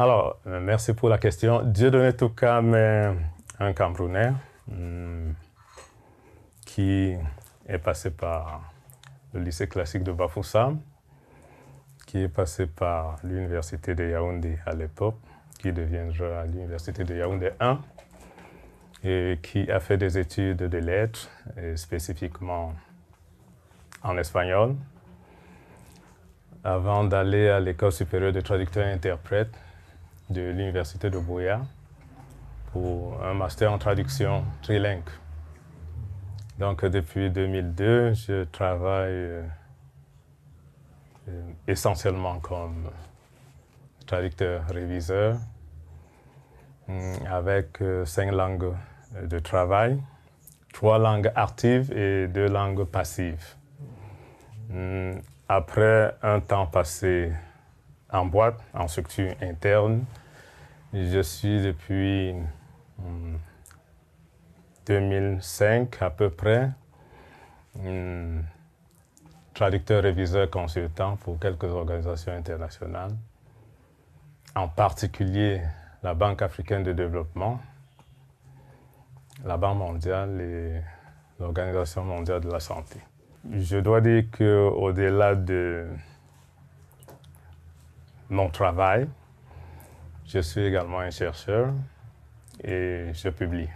Alors, euh, merci pour la question. Dieu donnait tout comme un Camerounais hmm, qui est passé par le lycée classique de Bafoussam, qui est passé par l'université de Yaoundé à l'époque, qui deviendra l'université de Yaoundé 1, et qui a fait des études de lettres, spécifiquement en espagnol, avant d'aller à l'école supérieure de traducteurs et interprètes de l'Université de Boya pour un master en traduction trilingue. Donc depuis 2002, je travaille euh, essentiellement comme traducteur réviseur euh, avec euh, cinq langues de travail, trois langues actives et deux langues passives. Après un temps passé en boîte, en structure interne, je suis depuis 2005 hmm, à peu près hmm, traducteur, réviseur, consultant pour quelques organisations internationales, en particulier la Banque africaine de développement, la Banque mondiale et l'Organisation mondiale de la santé. Je dois dire qu'au-delà de mon travail, je suis également un chercheur et je publie.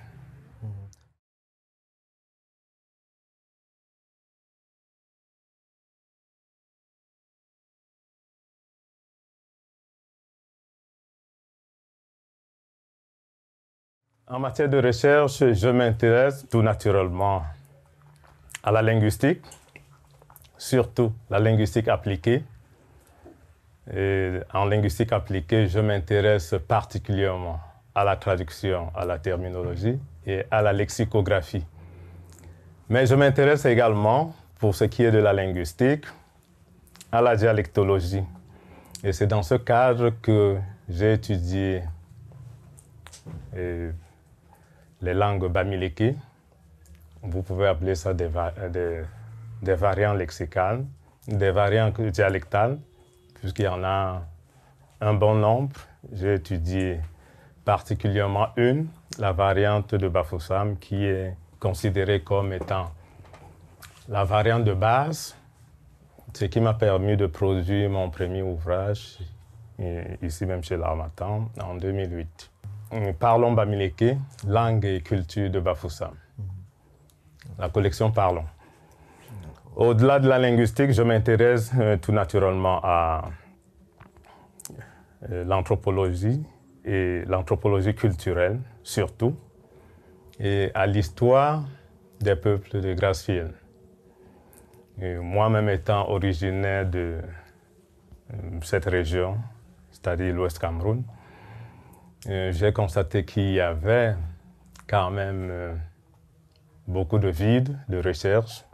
En matière de recherche, je m'intéresse tout naturellement à la linguistique, surtout la linguistique appliquée, en linguistique appliquée, je m'intéresse particulièrement à la traduction, à la terminologie et à la lexicographie. Mais je m'intéresse également, pour ce qui est de la linguistique, à la dialectologie. Et c'est dans ce cadre que j'ai étudié euh, les langues bamileke. Vous pouvez appeler ça des, variants lexicales, des variants dialectales puisqu'il y en a un bon nombre. J'ai étudié particulièrement une, la variante de Bafoussam, qui est considérée comme étant la variante de base, ce qui m'a permis de produire mon premier ouvrage ici même chez l'Armatan en 2008. Parlons Bamileke, langue et culture de Bafoussam. La collection Parlons. Au-delà de la linguistique, je m'intéresse euh, tout naturellement à euh, l'anthropologie et l'anthropologie culturelle surtout, et à l'histoire des peuples de Grassfield. Moi-même étant originaire de euh, cette région, c'est-à-dire l'Ouest Cameroun, j'ai constaté qu'il y avait quand même beaucoup de vide, de recherche,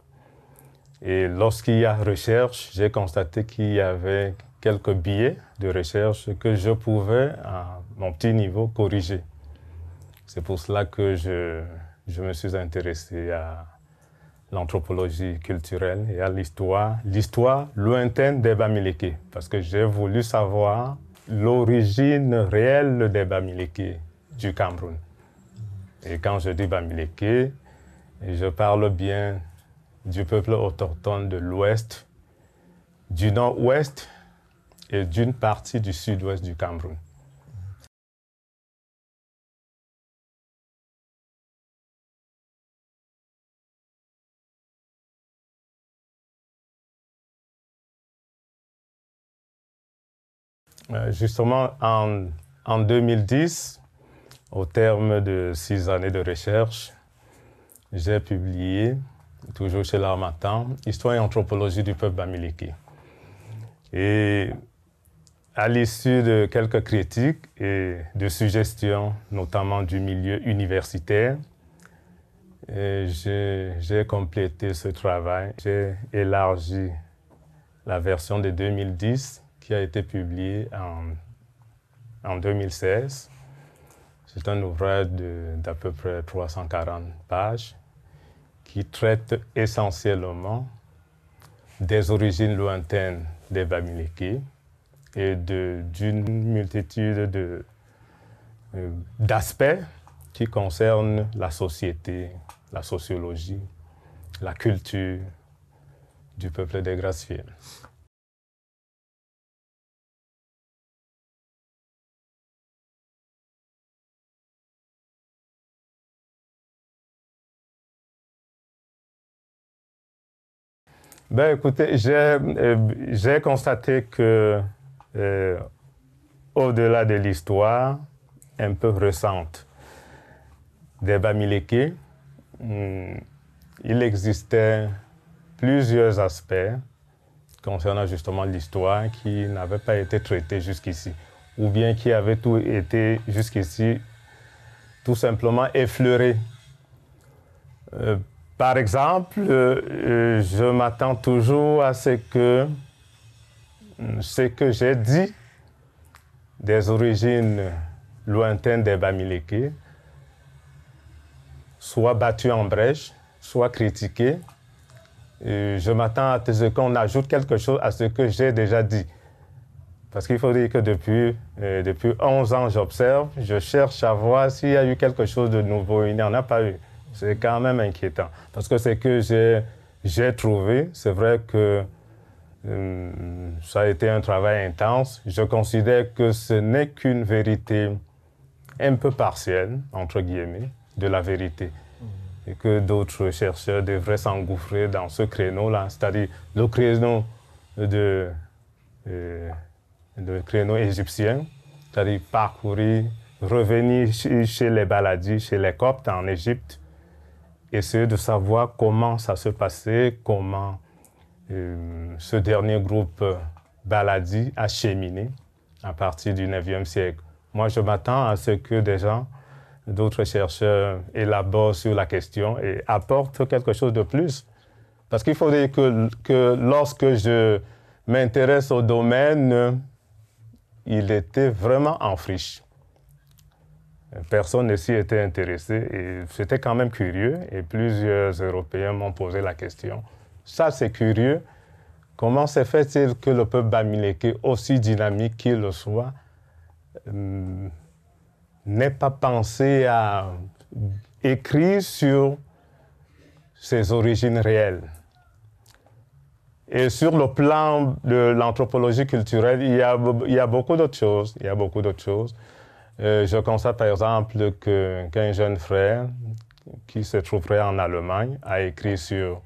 et lorsqu'il y a recherche, j'ai constaté qu'il y avait quelques billets de recherche que je pouvais, à mon petit niveau, corriger. C'est pour cela que je, je me suis intéressé à l'anthropologie culturelle et à l'histoire, l'histoire lointaine des Bamileke, parce que j'ai voulu savoir l'origine réelle des Bamileke du Cameroun. Et quand je dis Bamileke, je parle bien du peuple autochtone de l'ouest, du nord-ouest et d'une partie du sud-ouest du Cameroun. Euh, justement, en, en, 2010, au terme de six années de recherche, j'ai publié toujours chez Larmatan, Histoire et anthropologie du peuple bamileke. Et à l'issue de quelques critiques et de suggestions, notamment du milieu universitaire, j'ai complété ce travail. J'ai élargi la version de 2010 qui a été publiée en 2016. C'est un ouvrage d'à peu près 340 pages qui traite essentiellement des origines lointaines des Bamileke et d'une multitude euh, d'aspects qui concernent la société, la sociologie, la culture du peuple des Grassfields. Ben écoutez, j'ai euh, constaté que euh, au-delà de l'histoire, un peu récente des Bamileke, hmm, il existait plusieurs aspects concernant justement l'histoire qui n'avaient pas été traités jusqu'ici, ou bien qui avaient tout été jusqu'ici tout simplement effleurés. Euh, par exemple, euh, euh, je m'attends toujours à ce que ce que j'ai dit des origines lointaines des Bamileke soit battu en brèche, soit critiqué. je m'attends à ce qu'on ajoute quelque chose à ce que j'ai déjà dit. Parce qu'il faut dire que depuis, euh, depuis 11 ans, j'observe, je cherche à voir s'il y a eu quelque chose de nouveau. Il n'y en a pas eu. C'est quand même inquiétant. Parce que ce que j'ai trouvé, c'est vrai que euh, ça a été un travail intense. Je considère que ce n'est qu'une vérité un peu partielle, entre guillemets, de la vérité. Et que d'autres chercheurs devraient s'engouffrer dans ce créneau-là, c'est-à-dire le créneau de, euh, créneau égyptien, c'est-à-dire parcourir, revenir chez les Baladis, chez les Coptes en Égypte, essayer de savoir comment ça se passait, comment euh, ce dernier groupe euh, Baladi a cheminé à partir du 9e siècle. Moi, je m'attends à ce que des gens, d'autres chercheurs élaborent sur la question et apportent quelque chose de plus. Parce qu'il faudrait que, que lorsque je m'intéresse au domaine, il était vraiment en friche. Personne s'y était intéressé et c'était quand même curieux et plusieurs Européens m'ont posé la question. Ça, c'est curieux. Comment se fait-il que le peuple bamileke, aussi dynamique qu'il le soit, hum, n'ait pas pensé à écrire sur ses origines réelles et sur le plan de l'anthropologie culturelle, il y a, il y a beaucoup d'autres choses. Il y a beaucoup d'autres choses. Euh, je constate par exemple qu'un jeune frère qui se trouverait en Allemagne a écrit sur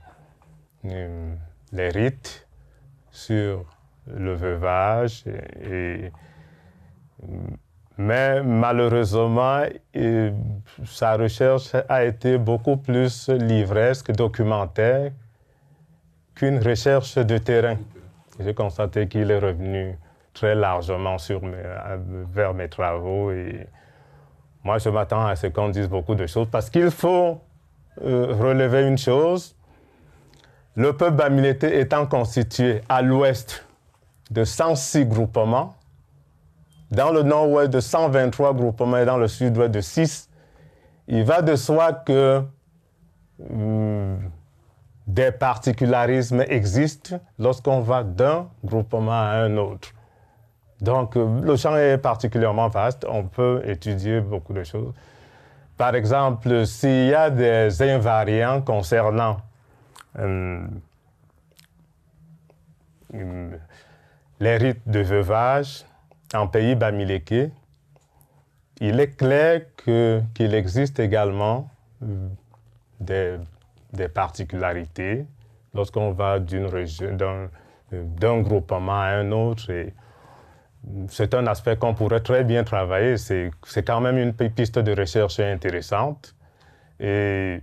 euh, les rites, sur le veuvage. Et, mais malheureusement, euh, sa recherche a été beaucoup plus livresque, documentaire, qu'une recherche de terrain. J'ai constaté qu'il est revenu très largement sur euh, vers mes travaux. Et moi, je m'attends à ce qu'on dise beaucoup de choses parce qu'il faut euh, relever une chose. Le peuple bamilété étant constitué à l'ouest de 106 groupements, dans le nord-ouest de 123 groupements et dans le sud-ouest de 6, il va de soi que euh, des particularismes existent lorsqu'on va d'un groupement à un autre. Donc, euh, le champ est particulièrement vaste. On peut étudier beaucoup de choses. Par exemple, s'il y a des invariants concernant euh, les rites de veuvage en pays bamiléké, il est clair qu'il existe également euh, des, particularités lorsqu'on va d'un, groupement à un autre c'est un aspect qu'on pourrait très bien travailler. C'est quand même une piste de recherche intéressante. Et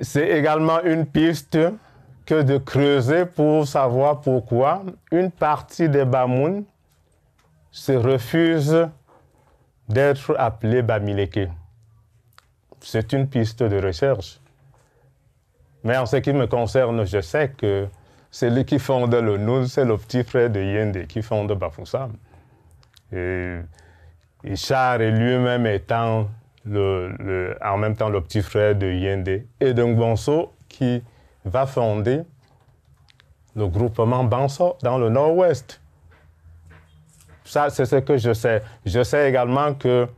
c'est également une piste que de creuser pour savoir pourquoi une partie des Bamoun se refuse d'être appelée Bamileke. C'est une piste de recherche. Mais en ce qui me concerne, je sais que c'est lui qui fonde le nous, c'est le petit frère de Yende qui fonde Bafoussam. Et est lui-même étant le, en même temps le petit frère de Yende et donc Bonso qui va fonder le groupement Banso dans le nord-ouest. Ça, c'est ce que je sais. Je sais également que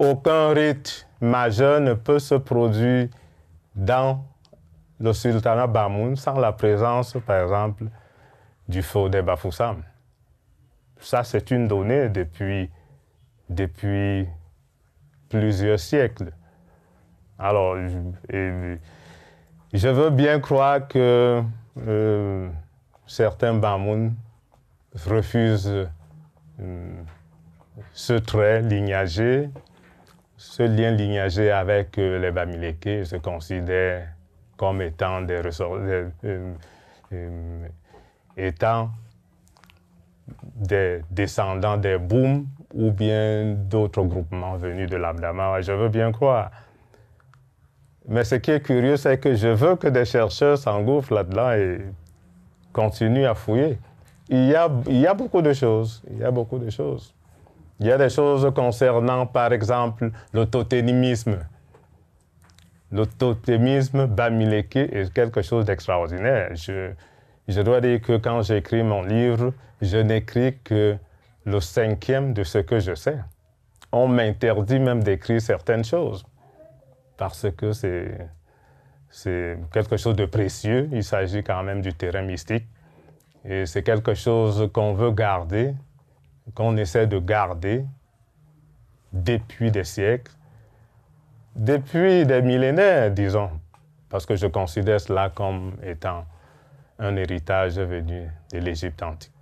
aucun rite majeur ne peut se produire dans le sultanat Bamoun sans la présence, par exemple, du faux des Bafoussam. Ça, c'est une donnée depuis, depuis plusieurs siècles. Alors, je, veux bien croire que euh, certains Bamoun refusent euh, ce trait lignagé, ce lien lignagé avec euh, les Bamileke, se considèrent comme euh, euh, euh, étant des descendants des Boum ou bien d'autres groupements venus de l'Abdama, je veux bien croire. Mais ce qui est curieux, c'est que je veux que des chercheurs s'engouffrent là-dedans et continuent à fouiller. Il y, a, il y a beaucoup de choses. Il y a beaucoup de choses. Il y a des choses concernant, par exemple, l'autoténimisme l'autotémisme Bamileke est quelque chose d'extraordinaire. Je, dois dire que quand j'écris mon livre, je n'écris que le cinquième de ce que je sais. On m'interdit même d'écrire certaines choses parce que c'est, c'est quelque chose de précieux. Il s'agit quand même du terrain mystique. Et c'est quelque chose qu'on veut garder, qu'on essaie de garder depuis des siècles depuis des millénaires, disons, parce que je considère cela comme étant un héritage venu de l'Égypte antique.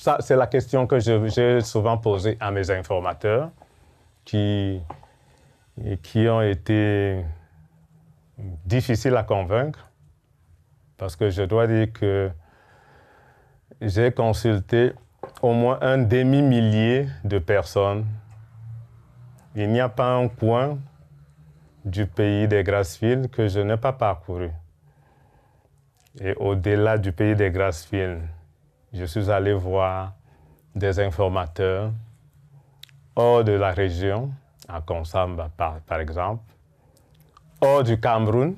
Ça, c'est la question que j'ai souvent posée à mes informateurs qui, qui ont été difficile à convaincre parce que je dois dire que j'ai consulté au moins un demi-millier de personnes. Il n'y a pas un coin du pays des Grassfields que je n'ai pas parcouru. Et au-delà du pays des Grassfields, je suis allé voir des informateurs hors de la région, à Consamba par exemple, hors du Cameroun,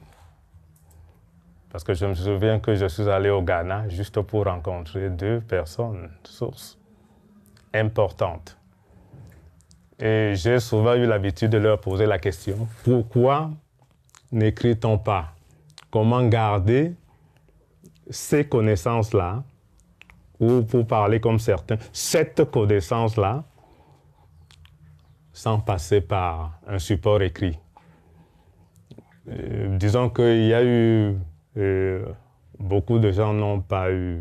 parce que je me souviens que je suis allé au Ghana juste pour rencontrer deux personnes sources importantes. Et j'ai souvent eu l'habitude de leur poser la question, pourquoi n'écrit-on pas Comment garder ces connaissances-là, ou pour parler comme certains, cette connaissance-là, sans passer par un support écrit euh, disons qu'il y a eu. Euh, beaucoup de gens n'ont pas eu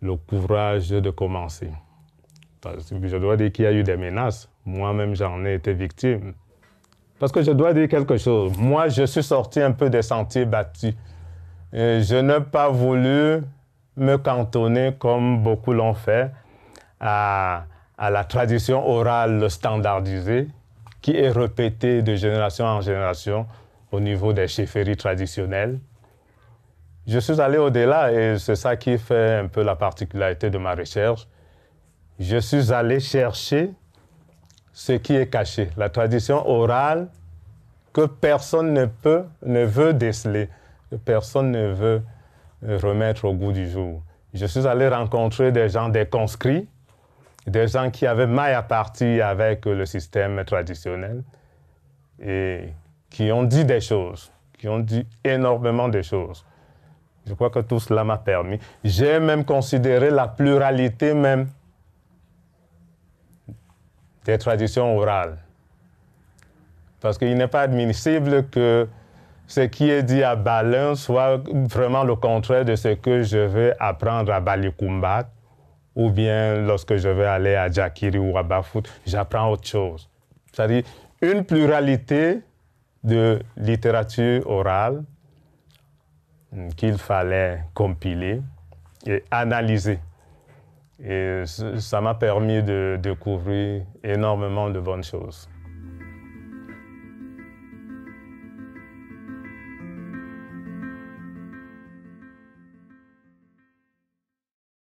le courage de commencer. Je dois dire qu'il y a eu des menaces. Moi-même, j'en ai été victime. Parce que je dois dire quelque chose. Moi, je suis sorti un peu des sentiers battus. Euh, je n'ai pas voulu me cantonner, comme beaucoup l'ont fait, à, la tradition orale standardisée qui est répétée de génération en génération au niveau des chefferies traditionnelles. Je suis allé au-delà et c'est ça qui fait un peu la particularité de ma recherche. Je suis allé chercher ce qui est caché, la tradition orale que personne ne peut, ne veut déceler, que personne ne veut euh, remettre au goût du jour. Je suis allé rencontrer des gens, des conscrits, des gens qui avaient maille à partie avec le système traditionnel et qui ont dit des choses, qui ont dit énormément de choses. Je crois que tout cela m'a permis. J'ai même considéré la pluralité même des traditions orales. Parce qu'il n'est pas admissible que ce qui est dit à Balin soit vraiment le contraire de ce que je vais apprendre à Balikumbat ou bien lorsque je vais aller à Jakiri ou à Bafout, j'apprends autre chose. C'est-à-dire, une pluralité de littérature orale qu'il fallait compiler et analyser. Et ça m'a permis de découvrir énormément de bonnes choses.